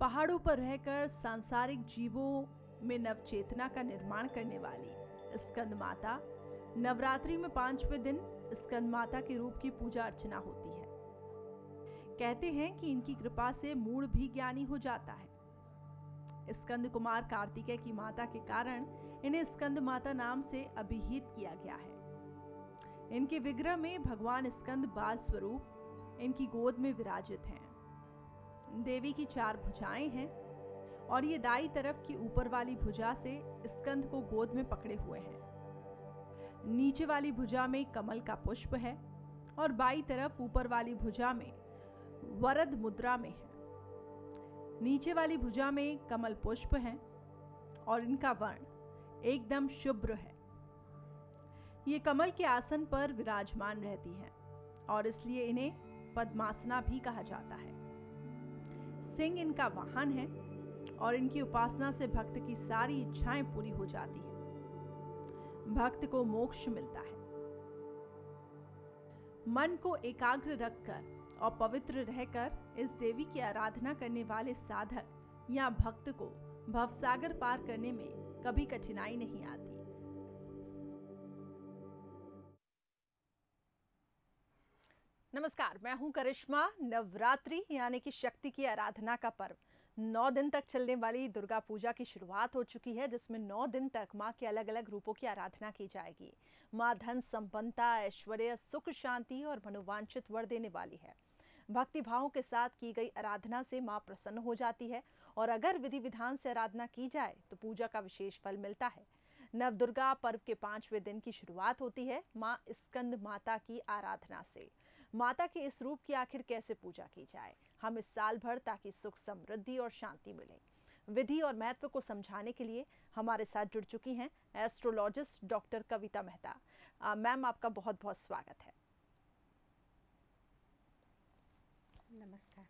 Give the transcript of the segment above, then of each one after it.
पहाड़ों पर रहकर सांसारिक जीवों में नवचेतना का निर्माण करने वाली स्कंद माता नवरात्रि में पांचवें दिन स्कंद माता के रूप की पूजा अर्चना होती है कहते हैं कि इनकी कृपा से मूड भी ज्ञानी हो जाता है स्कंद कुमार कार्तिकेय की माता के कारण इन्हें स्कंद माता नाम से अभिहित किया गया है इनके विग्रह में भगवान स्कंद बाल स्वरूप इनकी गोद में विराजित हैं देवी की चार भुजाएं हैं और ये दाई तरफ की ऊपर वाली भुजा से स्कंद को गोद में पकड़े हुए हैं नीचे वाली भुजा में कमल का पुष्प है और बाई तरफ ऊपर वाली भुजा में वरद मुद्रा में है नीचे वाली भुजा में कमल पुष्प है और इनका वर्ण एकदम शुभ्र है ये कमल के आसन पर विराजमान रहती हैं और इसलिए इन्हें पद्मासना भी कहा जाता है सिंह इनका वाहन है और इनकी उपासना से भक्त की सारी इच्छाएं पूरी हो जाती हैं भक्त को मोक्ष मिलता है मन को एकाग्र रखकर और पवित्र रहकर इस देवी की आराधना करने वाले साधक या भक्त को भवसागर पार करने में कभी कठिनाई नहीं आती नमस्कार मैं हूं करिश्मा नवरात्रि यानी कि शक्ति की आराधना का पर्व नौ दिन तक चलने वाली दुर्गा पूजा की शुरुआत हो चुकी है जिसमें नौ दिन तक माँ के अलग अलग रूपों की आराधना की जाएगी माँ धन संपन्नता ऐश्वर्य सुख शांति और मनोवांछित वर देने वाली है भक्ति भावों के साथ की गई आराधना से माँ प्रसन्न हो जाती है और अगर विधि विधान से आराधना की जाए तो पूजा का विशेष फल मिलता है नवदुर्गा पर्व के पांचवें दिन की शुरुआत होती है माँ स्कंद माता की आराधना से माता के इस रूप की आखिर कैसे पूजा की जाए हम इस साल भर ताकि सुख समृद्धि और शांति मिले विधि और महत्व को समझाने के लिए हमारे साथ जुड़ चुकी हैं astrologist doctor Kavita Mehta ma'am आपका बहुत बहुत स्वागत है नमस्कार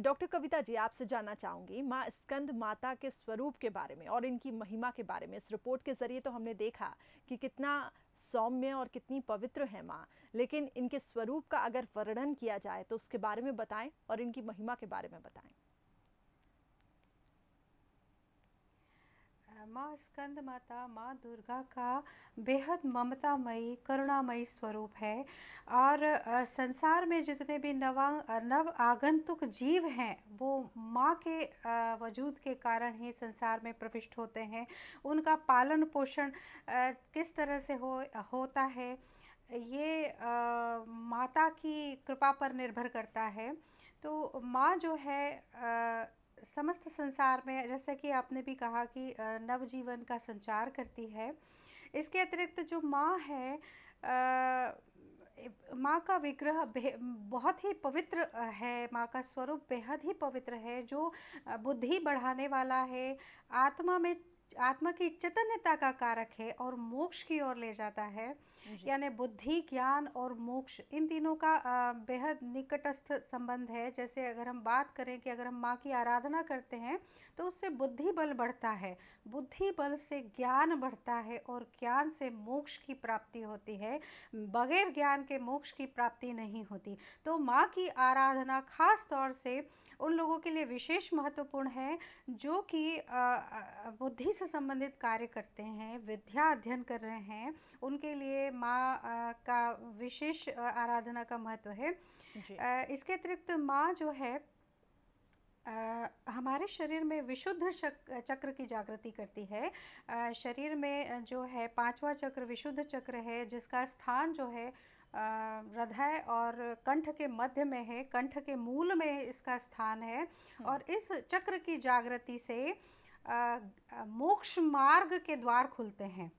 डॉक्टर कविता जी आपसे जानना चाहूँगी माँ स्कंद माता के स्वरूप के बारे में और इनकी महिमा के बारे में इस रिपोर्ट के ज़रिए तो हमने देखा कि कितना सौम्य और कितनी पवित्र है माँ लेकिन इनके स्वरूप का अगर वर्णन किया जाए तो उसके बारे में बताएं और इनकी महिमा के बारे में बताएं माँ स्कंद माता माँ दुर्गा का बेहद ममतामयी करुणामयी स्वरूप है और संसार में जितने भी नवा नव आगंतुक जीव हैं वो माँ के वजूद के कारण ही संसार में प्रविष्ट होते हैं उनका पालन पोषण किस तरह से हो होता है ये माता की कृपा पर निर्भर करता है तो माँ जो है आ, समस्त संसार में जैसा कि आपने भी कहा कि नवजीवन का संचार करती है इसके अतिरिक्त जो माँ है माँ का विग्रह बहुत ही पवित्र है माँ का स्वरूप बेहद ही पवित्र है जो बुद्धि बढ़ाने वाला है आत्मा में आत्मा की चैतन्यता का कारक है और मोक्ष की ओर ले जाता है यानी बुद्धि ज्ञान और मोक्ष इन तीनों का बेहद निकटस्थ संबंध है जैसे अगर हम बात करें कि अगर हम माँ की आराधना करते हैं तो उससे बुद्धि बल बढ़ता है बुद्धि बल से ज्ञान बढ़ता है और ज्ञान से मोक्ष की प्राप्ति होती है बगैर ज्ञान के मोक्ष की प्राप्ति नहीं होती तो माँ की आराधना खास तौर से उन लोगों के लिए विशेष महत्वपूर्ण है जो कि बुद्धि से संबंधित कार्य करते हैं विद्या अध्ययन कर रहे हैं उनके लिए माँ का विशेष आराधना का महत्व है इसके अतिरिक्त माँ जो है आ, हमारे शरीर में विशुद्ध चक्र की जागृति करती है आ, शरीर में जो है पांचवा चक्र विशुद्ध चक्र है जिसका स्थान जो है हृदय और कंठ के मध्य में है कंठ के मूल में इसका स्थान है हम्म। और इस चक्र की जागृति से मोक्ष मार्ग के द्वार खुलते हैं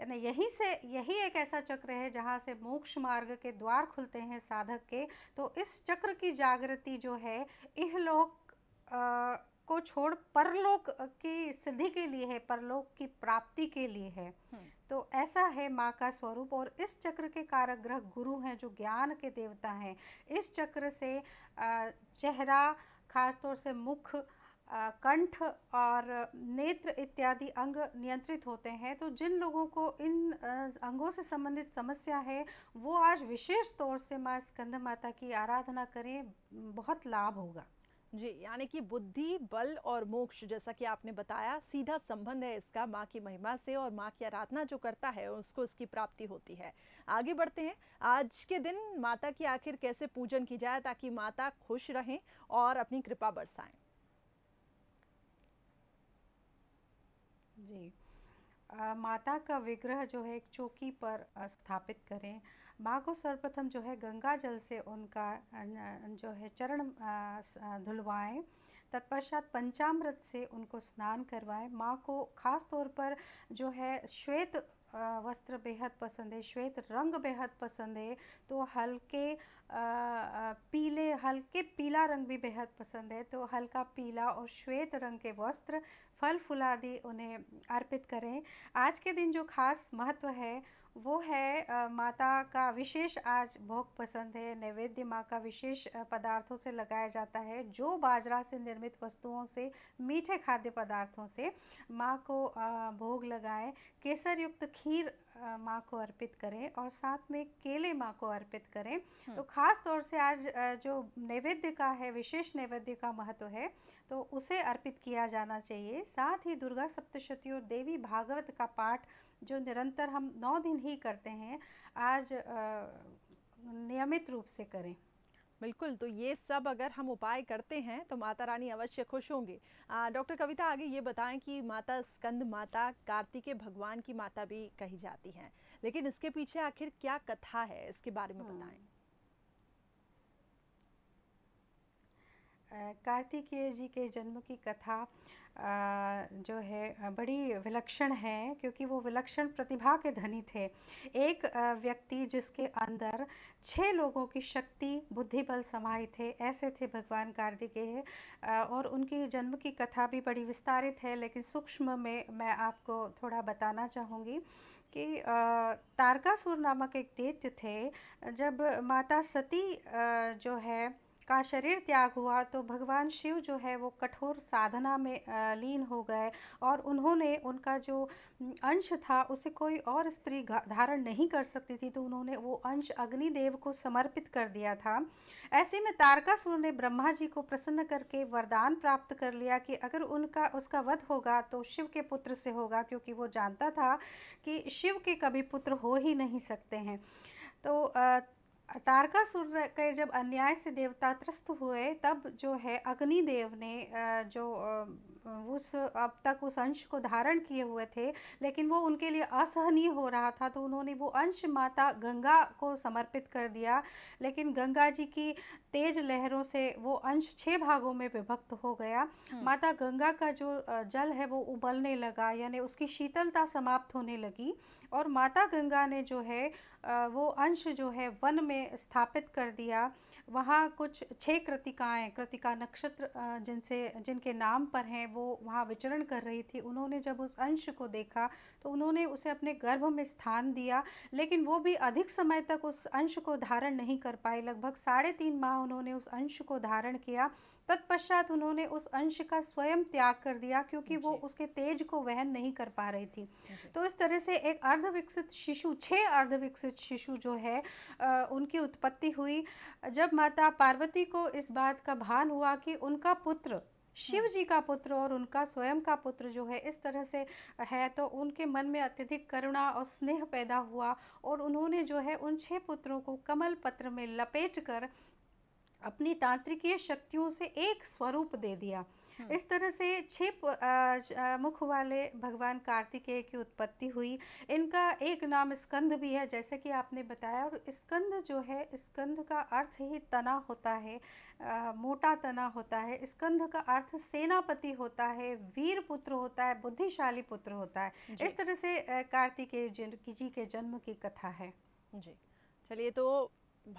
यानी यहीं से यही एक ऐसा चक्र है जहाँ से मोक्ष मार्ग के द्वार खुलते हैं साधक के तो इस चक्र की जागृति जो है इहलोक को छोड़ परलोक की सिद्धि के लिए है परलोक की प्राप्ति के लिए है हम्म। तो ऐसा है माँ का स्वरूप और इस चक्र के कारक ग्रह गुरु हैं जो ज्ञान के देवता हैं इस चक्र से चेहरा खासतौर से मुख कंठ और नेत्र इत्यादि अंग नियंत्रित होते हैं तो जिन लोगों को इन अंगों से संबंधित समस्या है वो आज विशेष तौर से माँ स्कंद माता की आराधना करें बहुत लाभ होगा जी यानी कि बुद्धि बल और मोक्ष जैसा कि आपने बताया सीधा संबंध है इसका माँ की महिमा से और माँ की आराधना जो करता है उसको इसकी प्राप्ति होती है आगे बढ़ते हैं आज के दिन माता की आखिर कैसे पूजन की जाए ताकि माता खुश रहें और अपनी कृपा बरसाएं जी आ, माता का विग्रह जो है एक चौकी पर स्थापित करें माँ को सर्वप्रथम जो है गंगा जल से उनका जो है चरण धुलवाएं तत्पश्चात पंचामृत से उनको स्नान करवाएं माँ को खास तौर पर जो है श्वेत वस्त्र बेहद पसंद है श्वेत रंग बेहद पसंद है तो हल्के पीले हल्के पीला रंग भी बेहद पसंद है तो हल्का पीला और श्वेत रंग के वस्त्र फल फुलादि उन्हें अर्पित करें आज के दिन जो खास महत्व है वो है माता का विशेष आज भोग पसंद है नैवेद्य माँ का विशेष पदार्थों से लगाया जाता है जो बाजरा से निर्मित वस्तुओं से मीठे खाद्य पदार्थों से माँ को भोग लगाएं केसर युक्त खीर माँ को अर्पित करें और साथ में केले माँ को अर्पित करें हम्म। तो खास तौर से आज जो नैवेद्य का है विशेष नैवेद्य का महत्व है तो उसे अर्पित किया जाना चाहिए साथ ही दुर्गा सप्तशती और देवी भागवत का पाठ जो निरंतर हम नौ दिन ही करते हैं आज नियमित रूप से करें बिल्कुल तो ये सब अगर हम उपाय करते हैं तो माता रानी अवश्य खुश होंगे डॉक्टर कविता आगे ये बताएं कि माता स्कंद माता कार्तिकेय भगवान की माता भी कही जाती हैं लेकिन इसके पीछे आखिर क्या कथा है इसके बारे में हाँ। बताएं कार्तिकेय जी के जन्म की कथा जो है बड़ी विलक्षण है क्योंकि वो विलक्षण प्रतिभा के धनी थे एक व्यक्ति जिसके अंदर छह लोगों की शक्ति बुद्धि बल समाये थे ऐसे थे भगवान कार्तिकेय और उनकी जन्म की कथा भी बड़ी विस्तारित है लेकिन सूक्ष्म में मैं आपको थोड़ा बताना चाहूँगी कि तारकासुर नामक एक दैत्य थे जब माता सती जो है का शरीर त्याग हुआ तो भगवान शिव जो है वो कठोर साधना में लीन हो गए और उन्होंने उनका जो अंश था उसे कोई और स्त्री धारण नहीं कर सकती थी तो उन्होंने वो अंश अग्निदेव को समर्पित कर दिया था ऐसे में तारकासुर ने ब्रह्मा जी को प्रसन्न करके वरदान प्राप्त कर लिया कि अगर उनका उसका वध होगा तो शिव के पुत्र से होगा क्योंकि वो जानता था कि शिव के कभी पुत्र हो ही नहीं सकते हैं तो तारकासुर के जब अन्याय से देवता त्रस्त हुए तब जो है अग्निदेव ने जो उस अब तक उस अंश को धारण किए हुए थे लेकिन वो उनके लिए असहनीय हो रहा था तो उन्होंने वो अंश माता गंगा को समर्पित कर दिया लेकिन गंगा जी की तेज लहरों से वो अंश छः भागों में विभक्त हो गया हम्म। माता गंगा का जो जल है वो उबलने लगा यानी उसकी शीतलता समाप्त होने लगी और माता गंगा ने जो है वो अंश जो है वन में में स्थापित कर दिया वहाँ कुछ छः कृतिकाएँ कृतिका नक्षत्र जिनसे जिनके नाम पर हैं वो वहाँ विचरण कर रही थी उन्होंने जब उस अंश को देखा तो उन्होंने उसे अपने गर्भ में स्थान दिया लेकिन वो भी अधिक समय तक उस अंश को धारण नहीं कर पाए लगभग साढ़े तीन माह उन्होंने उस अंश को धारण किया तत्पश्चात उन्होंने उस अंश का स्वयं त्याग कर दिया क्योंकि वो उसके तेज को वहन नहीं कर पा रही थी तो इस तरह से एक अर्धविकसित शिशु छः अर्धविकसित शिशु जो है आ, उनकी उत्पत्ति हुई जब माता पार्वती को इस बात का भान हुआ कि उनका पुत्र शिव हाँ। जी का पुत्र और उनका स्वयं का पुत्र जो है इस तरह से है तो उनके मन में अत्यधिक करुणा और स्नेह पैदा हुआ और उन्होंने जो है उन छह पुत्रों को कमल पत्र में लपेट कर अपनी तांत्रिकीय शक्तियों से एक स्वरूप दे दिया हम्म। इस तरह से छह मुख वाले भगवान कार्तिकेय की उत्पत्ति हुई इनका एक नाम स्कंद भी है जैसे कि आपने बताया और स्कंद जो है स्कंद का अर्थ ही तना होता है आ, मोटा तना होता है स्कंद का अर्थ सेनापति होता है वीर पुत्र होता है बुद्धिशाली पुत्र होता है इस तरह से कार्तिकेय जी के जन्म की कथा है जी चलिए तो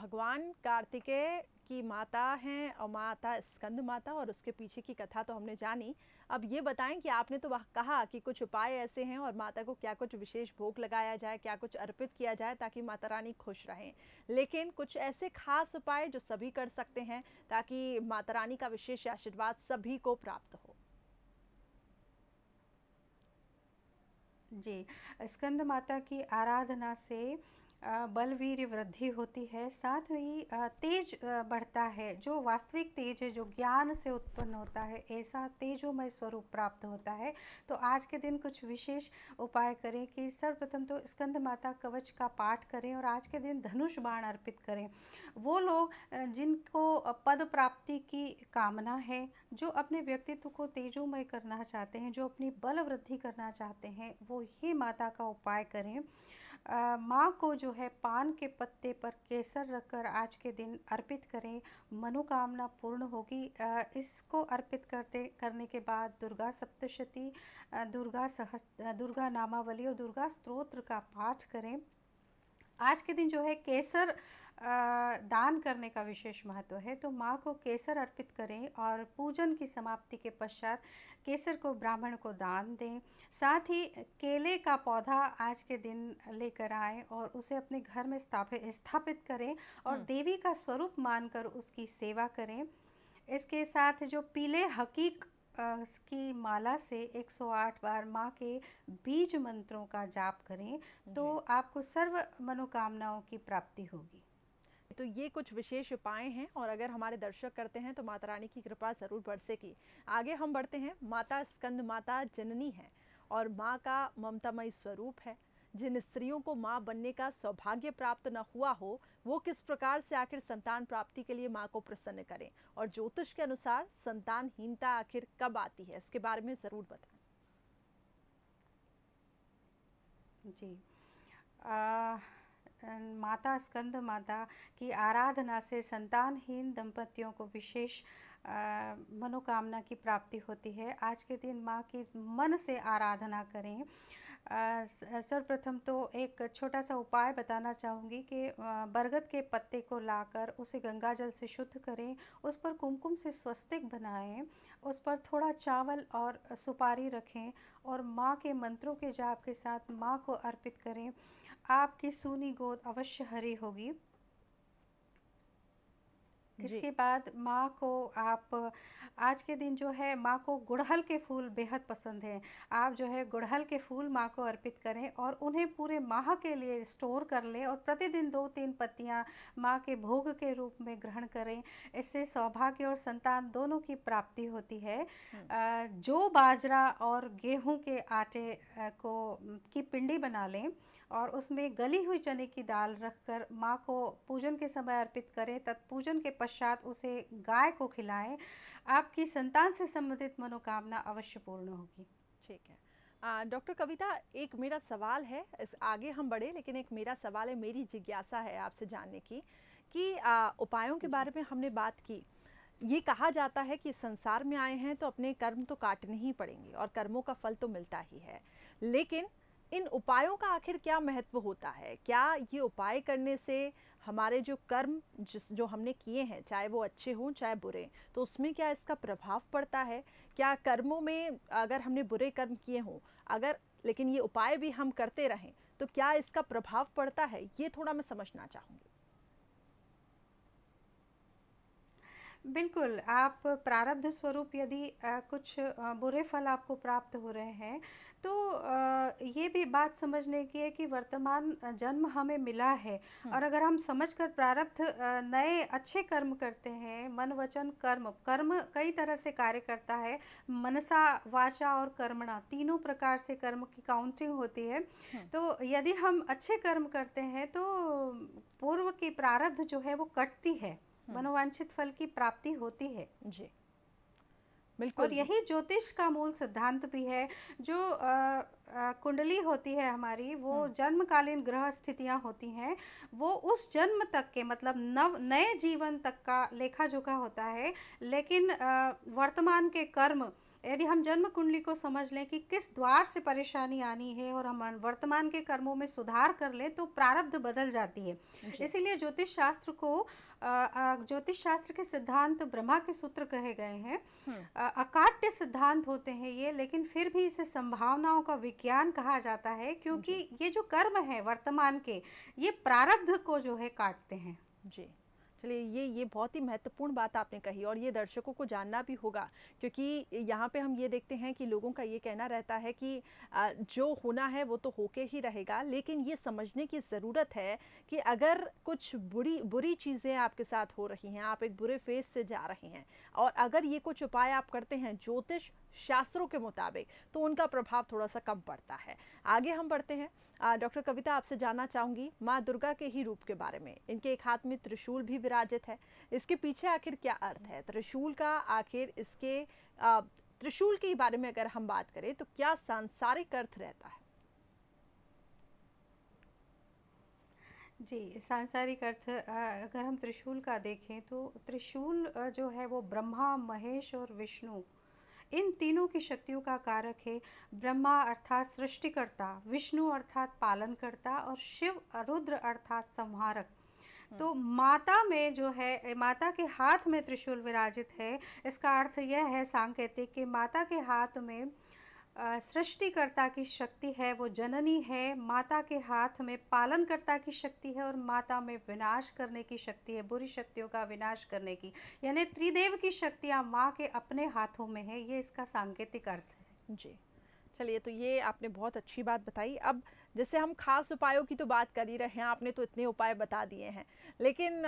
भगवान कार्तिकेय की माता हैं और माता स्कंद माता और उसके पीछे की कथा तो हमने जानी अब ये बताएं कि आपने तो कहा कि कुछ उपाय ऐसे हैं और माता को क्या कुछ विशेष भोग लगाया जाए क्या कुछ अर्पित किया जाए ताकि माता रानी खुश रहें लेकिन कुछ ऐसे खास उपाय जो सभी कर सकते हैं ताकि माता रानी का विशेष आशीर्वाद सभी को प्राप्त हो जी स्कंद माता की आराधना से बलवीर वृद्धि होती है साथ ही तेज बढ़ता है जो वास्तविक तेज है जो ज्ञान से उत्पन्न होता है ऐसा तेजोमय स्वरूप प्राप्त होता है तो आज के दिन कुछ विशेष उपाय करें कि सर्वप्रथम तो स्कंद माता कवच का पाठ करें और आज के दिन धनुष बाण अर्पित करें वो लोग जिनको पद प्राप्ति की कामना है जो अपने व्यक्तित्व को तेजोमय करना चाहते हैं जो अपनी बल वृद्धि करना चाहते हैं वो ये माता का उपाय करें माँ को जो है पान के पत्ते पर केसर रखकर आज के दिन अर्पित करें मनोकामना पूर्ण होगी इसको अर्पित करते करने के बाद दुर्गा सप्तशती दुर्गा सहस दुर्गा नामावली और दुर्गा स्त्रोत्र का पाठ करें आज के दिन जो है केसर दान करने का विशेष महत्व है तो माँ को केसर अर्पित करें और पूजन की समाप्ति के पश्चात केसर को ब्राह्मण को दान दें साथ ही केले का पौधा आज के दिन लेकर आएं और उसे अपने घर में स्थापित करें और हम्म। देवी का स्वरूप मानकर उसकी सेवा करें इसके साथ जो पीले हकीक की माला से 108 बार माँ के बीज मंत्रों का जाप करें तो आपको सर्व मनोकामनाओं की प्राप्ति होगी तो ये कुछ विशेष उपाय हैं और अगर हमारे दर्शक करते हैं तो माता रानी की कृपा ज़रूर बरसेगी आगे हम बढ़ते हैं माता स्कंद माता जननी है और माँ का ममतामयी स्वरूप है जिन स्त्रियों को माँ बनने का सौभाग्य प्राप्त न हुआ हो वो किस प्रकार से आखिर संतान प्राप्ति के लिए माँ को प्रसन्न करें और ज्योतिष के अनुसार संतानहीनता आखिर कब आती है इसके बारे में ज़रूर बताएं जी आ, अं, माता स्कंद माता की आराधना से संतानहीन दंपतियों को विशेष मनोकामना की प्राप्ति होती है आज के दिन माँ की मन से आराधना करें सर्वप्रथम तो एक छोटा सा उपाय बताना चाहूँगी कि बरगद के पत्ते को लाकर उसे गंगा जल से शुद्ध करें उस पर कुमकुम से स्वस्तिक बनाएं उस पर थोड़ा चावल और सुपारी रखें और माँ के मंत्रों के जाप के साथ माँ को अर्पित करें आपकी सूनी गोद अवश्य हरी होगी इसके बाद माँ को आप आज के दिन जो है माँ को गुड़हल के फूल बेहद पसंद हैं आप जो है गुड़हल के फूल माँ को अर्पित करें और उन्हें पूरे माह के लिए स्टोर कर लें और प्रतिदिन दो तीन पत्तियाँ माँ के भोग के रूप में ग्रहण करें इससे सौभाग्य और संतान दोनों की प्राप्ति होती है हम्म। जो बाजरा और गेहूं के आटे को की पिंडी बना लें और उसमें गली हुई चने की दाल रखकर माँ को पूजन के समय अर्पित करें तत्पूजन के पश्चात उसे गाय को खिलाएं आपकी संतान से संबंधित मनोकामना अवश्य पूर्ण होगी ठीक है डॉक्टर कविता एक मेरा सवाल है इस आगे हम बढ़े लेकिन एक मेरा सवाल है मेरी जिज्ञासा है आपसे जानने की कि आ, उपायों के बारे में हमने बात की ये कहा जाता है कि संसार में आए हैं तो अपने कर्म तो काटने ही पड़ेंगे और कर्मों का फल तो मिलता ही है लेकिन इन उपायों का आखिर क्या महत्व होता है क्या ये उपाय करने से हमारे जो कर्म जिस जो हमने किए हैं चाहे वो अच्छे हों चाहे बुरे तो उसमें क्या इसका प्रभाव पड़ता है क्या कर्मों में अगर हमने बुरे कर्म किए हों अगर लेकिन ये उपाय भी हम करते रहें तो क्या इसका प्रभाव पड़ता है ये थोड़ा मैं समझना चाहूँगी बिल्कुल आप प्रारब्ध स्वरूप यदि कुछ बुरे फल आपको प्राप्त हो रहे हैं तो ये भी बात समझने की है कि वर्तमान जन्म हमें मिला है हाँ। और अगर हम समझ कर प्रारब्ध नए अच्छे कर्म करते हैं मन वचन कर्म कर्म कई तरह से कार्य करता है मनसा वाचा और कर्मणा तीनों प्रकार से कर्म की काउंटिंग होती है हाँ। तो यदि हम अच्छे कर्म करते हैं तो पूर्व की प्रारब्ध जो है वो कटती है हाँ। मनोवांछित फल की प्राप्ति होती है जी बिल्कुल और यही ज्योतिष का मूल सिद्धांत भी है जो आ, आ, कुंडली होती है हमारी वो हम्म। जन्मकालीन ग्रह स्थितियाँ होती हैं वो उस जन्म तक के मतलब नव नए जीवन तक का लेखा जोखा होता है लेकिन आ, वर्तमान के कर्म यदि हम जन्म कुंडली को समझ लें कि किस द्वार से परेशानी आनी है और हम वर्तमान के कर्मों में सुधार कर लें तो प्रारब्ध बदल जाती है इसीलिए ज्योतिष शास्त्र को ज्योतिष शास्त्र के सिद्धांत ब्रह्मा के सूत्र कहे गए हैं हम्म। अकाट्य सिद्धांत होते हैं ये लेकिन फिर भी इसे संभावनाओं का विज्ञान कहा जाता है क्योंकि ये जो कर्म है वर्तमान के ये प्रारब्ध को जो है काटते हैं जी चलिए ये ये बहुत ही महत्वपूर्ण बात आपने कही और ये दर्शकों को जानना भी होगा क्योंकि यहाँ पे हम ये देखते हैं कि लोगों का ये कहना रहता है कि जो होना है वो तो होके ही रहेगा लेकिन ये समझने की ज़रूरत है कि अगर कुछ बुरी बुरी चीज़ें आपके साथ हो रही हैं आप एक बुरे फेस से जा रहे हैं और अगर ये कुछ उपाय आप करते हैं ज्योतिष शास्त्रों के मुताबिक तो उनका प्रभाव थोड़ा सा कम पड़ता है आगे हम बढ़ते हैं डॉक्टर कविता आपसे जानना चाहूंगी माँ दुर्गा के ही रूप के बारे में इनके एक हाथ में त्रिशूल भी विराजित है इसके पीछे आखिर क्या अर्थ है त्रिशूल का आखिर इसके त्रिशूल के बारे में अगर हम बात करें तो क्या सांसारिक अर्थ रहता है जी सांसारिक अर्थ अगर हम त्रिशूल का देखें तो त्रिशूल जो है वो ब्रह्मा महेश और विष्णु इन तीनों की शक्तियों का कारक है ब्रह्मा अर्थात सृष्टिकर्ता विष्णु अर्थात पालनकर्ता और शिव रुद्र अर्थात संहारक तो माता में जो है माता के हाथ में त्रिशूल विराजित है इसका अर्थ यह है सांकेतिक कि माता के हाथ में सृष्टिकर्ता की शक्ति है वो जननी है माता के हाथ में पालनकर्ता की शक्ति है और माता में विनाश करने की शक्ति है बुरी शक्तियों का विनाश करने की यानी त्रिदेव की शक्तियाँ माँ के अपने हाथों में है ये इसका सांकेतिक अर्थ है जी चलिए तो ये आपने बहुत अच्छी बात बताई अब जैसे हम खास उपायों की तो बात कर ही रहे हैं आपने तो इतने उपाय बता दिए हैं लेकिन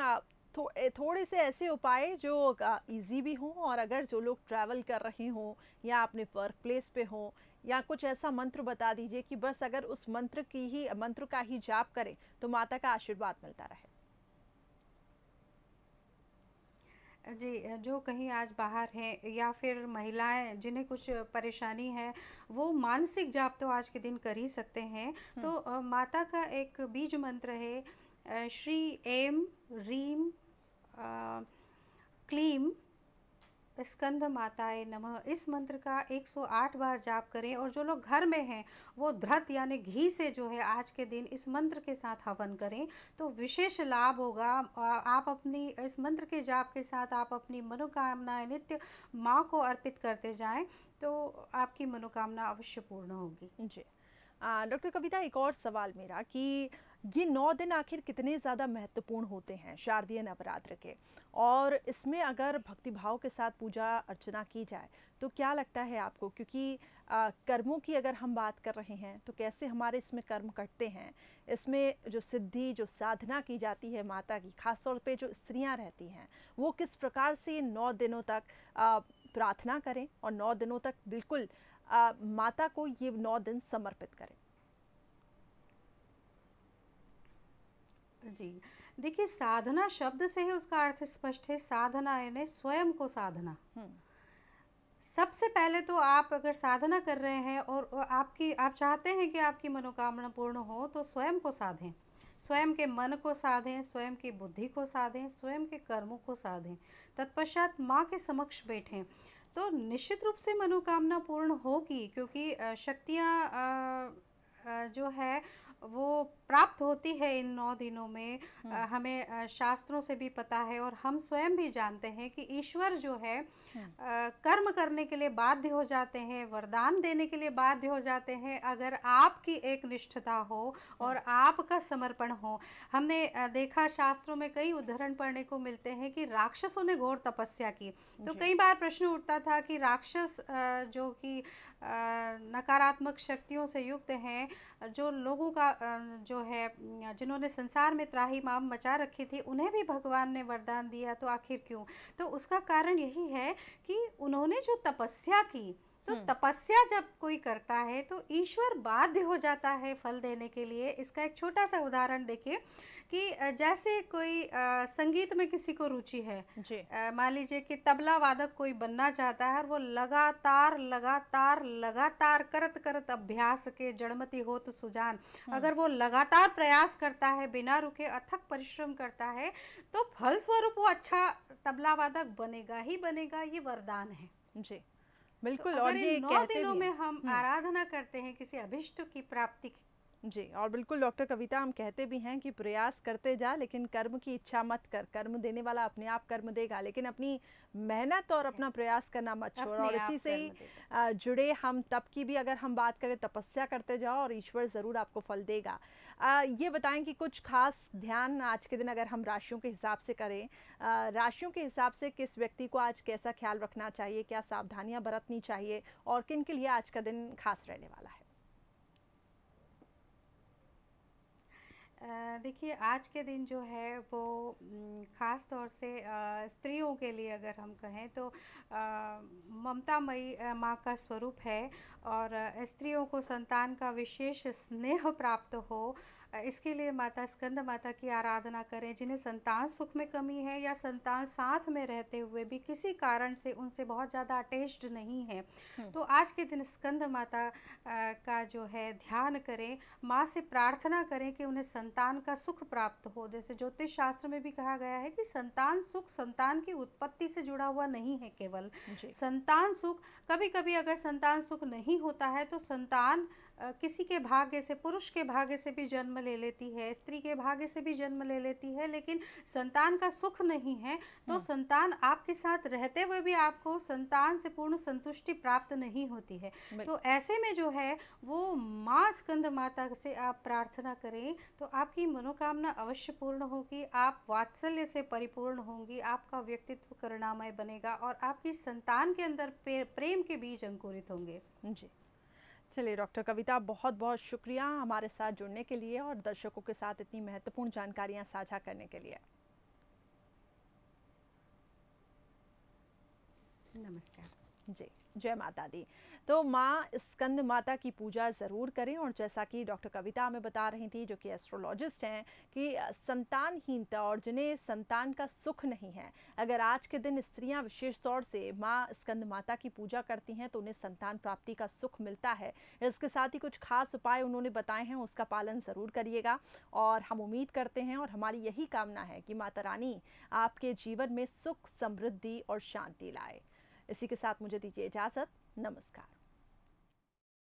थो, थोड़े से ऐसे उपाय जो इजी भी हों और अगर जो लोग ट्रैवल कर रहे हों या अपने वर्क प्लेस पे हों या कुछ ऐसा मंत्र बता दीजिए कि बस अगर उस मंत्र की ही मंत्र का ही जाप करें तो माता का आशीर्वाद मिलता रहे जी जो कहीं आज बाहर हैं या फिर महिलाएं जिन्हें कुछ परेशानी है वो मानसिक जाप तो आज के दिन कर ही सकते हैं हम्म। तो माता का एक बीज मंत्र है श्री एम रीम क्लीम स्कंद माताए नमः इस मंत्र का 108 बार जाप करें और जो लोग घर में हैं वो धृत यानी घी से जो है आज के दिन इस मंत्र के साथ हवन करें तो विशेष लाभ होगा आप अपनी इस मंत्र के जाप के साथ आप अपनी मनोकामनाएं नित्य माँ को अर्पित करते जाएं तो आपकी मनोकामना अवश्य पूर्ण होगी जी डॉक्टर कविता एक और सवाल मेरा कि ये नौ दिन आखिर कितने ज़्यादा महत्वपूर्ण होते हैं शारदीय नवरात्र के और इसमें अगर भक्तिभाव के साथ पूजा अर्चना की जाए तो क्या लगता है आपको क्योंकि आ, कर्मों की अगर हम बात कर रहे हैं तो कैसे हमारे इसमें कर्म कटते हैं इसमें जो सिद्धि जो साधना की जाती है माता की खासतौर पे जो स्त्रियां रहती हैं वो किस प्रकार से नौ दिनों तक प्रार्थना करें और नौ दिनों तक बिल्कुल आ, माता को ये नौ दिन समर्पित करें जी देखिए साधना शब्द से ही उसका अर्थ स्पष्ट है साधना यानी स्वयं को साधना हम्म। सबसे पहले तो आप अगर साधना कर रहे हैं और आपकी आप चाहते हैं कि आपकी मनोकामना पूर्ण हो तो स्वयं को साधें स्वयं के मन को साधें स्वयं की बुद्धि को साधें स्वयं के कर्मों को साधें तत्पश्चात माँ के समक्ष बैठें तो निश्चित रूप से मनोकामना पूर्ण होगी क्योंकि शक्तियाँ जो है वो प्राप्त होती है इन नौ दिनों में आ, हम्म। हमें शास्त्रों से भी पता है और हम स्वयं भी जानते हैं कि ईश्वर जो है आ, हम्म। कर्म करने के लिए बाध्य हो जाते हैं वरदान देने के लिए बाध्य हो जाते हैं अगर आपकी एक निष्ठता हो और हम्म। आपका समर्पण हो हमने देखा शास्त्रों में कई उदाहरण पढ़ने को मिलते हैं कि राक्षसों ने घोर तपस्या की तो कई बार प्रश्न उठता था कि राक्षस जो कि नकारात्मक शक्तियों से युक्त हैं जो लोगों का जो है जिन्होंने संसार में त्राही माम मचा रखी थी उन्हें भी भगवान ने वरदान दिया तो आखिर क्यों तो उसका कारण यही है कि उन्होंने जो तपस्या की तो हम्म। तपस्या जब कोई करता है तो ईश्वर बाध्य हो जाता है फल देने के लिए इसका एक छोटा सा उदाहरण देखिए कि जैसे कोई आ, संगीत में किसी को रुचि है मान लीजिए कि तबला वादक कोई बनना चाहता है और वो लगातार लगातार लगातार करत करत अभ्यास के जड़मती हो तो सुजान हाँ। अगर वो लगातार प्रयास करता है बिना रुके अथक परिश्रम करता है तो फलस्वरूप वो अच्छा तबला वादक बनेगा ही बनेगा ये वरदान है जी तो बिल्कुल तो और ये नौ कहते दिनों में हम हम्म। आराधना करते हैं किसी अभिष्ट की प्राप्ति की जी और बिल्कुल डॉक्टर कविता हम कहते भी हैं कि प्रयास करते जा लेकिन कर्म की इच्छा मत कर कर्म देने वाला अपने आप कर्म देगा लेकिन अपनी मेहनत और अपना प्रयास करना मत छोड़ और इसी से ही जुड़े हम तप की भी अगर हम बात करें तपस्या करते जाओ और ईश्वर ज़रूर आपको फल देगा आ, ये बताएं कि कुछ खास ध्यान आज के दिन अगर हम राशियों के हिसाब से करें राशियों के हिसाब से किस व्यक्ति को आज कैसा ख्याल रखना चाहिए क्या सावधानियाँ बरतनी चाहिए और किन के लिए आज का दिन खास रहने वाला है देखिए आज के दिन जो है वो ख़ास तौर से स्त्रियों के लिए अगर हम कहें तो ममता मई माँ का स्वरूप है और स्त्रियों को संतान का विशेष स्नेह प्राप्त हो इसके लिए माता स्कंद माता की आराधना करें जिन्हें संतान सुख में कमी है या संतान साथ में रहते हुए भी किसी कारण से उनसे बहुत ज़्यादा अटैच्ड नहीं है हम्म। तो आज के दिन स्कंद माता का जो है ध्यान करें माँ से प्रार्थना करें कि उन्हें संतान का सुख प्राप्त हो जैसे ज्योतिष शास्त्र में भी कहा गया है कि संतान सुख संतान की उत्पत्ति से जुड़ा हुआ नहीं है केवल संतान सुख कभी कभी अगर संतान सुख नहीं होता है तो संतान किसी के भाग्य से पुरुष के भाग्य से भी जन्म ले लेती है स्त्री के भाग्य से भी जन्म ले लेती है लेकिन संतान का सुख नहीं है तो हाँ। संतान आपके साथ रहते हुए भी आपको संतान से पूर्ण संतुष्टि प्राप्त नहीं होती है तो ऐसे में जो है वो माँ स्कंद माता से आप प्रार्थना करें तो आपकी मनोकामना अवश्य पूर्ण होगी आप वात्सल्य से परिपूर्ण होंगी आपका व्यक्तित्व करुणामय बनेगा और आपकी संतान के अंदर प्रेम के बीज अंकुरित होंगे जी चलिए डॉक्टर कविता बहुत बहुत शुक्रिया हमारे साथ जुड़ने के लिए और दर्शकों के साथ इतनी महत्वपूर्ण जानकारियां साझा करने के लिए नमस्कार जी जय माता दी तो माँ स्कंद माता की पूजा ज़रूर करें और जैसा कि डॉक्टर कविता हमें बता रही थी जो कि एस्ट्रोलॉजिस्ट हैं कि संतानहीनता और जिन्हें संतान का सुख नहीं है अगर आज के दिन स्त्रियाँ विशेष तौर से माँ स्कंद माता की पूजा करती हैं तो उन्हें संतान प्राप्ति का सुख मिलता है इसके साथ ही कुछ खास उपाय उन्होंने बताए हैं उसका पालन ज़रूर करिएगा और हम उम्मीद करते हैं और हमारी यही कामना है कि माता रानी आपके जीवन में सुख समृद्धि और शांति लाए इसी के साथ मुझे दीजिए इजाज़त नमस्कार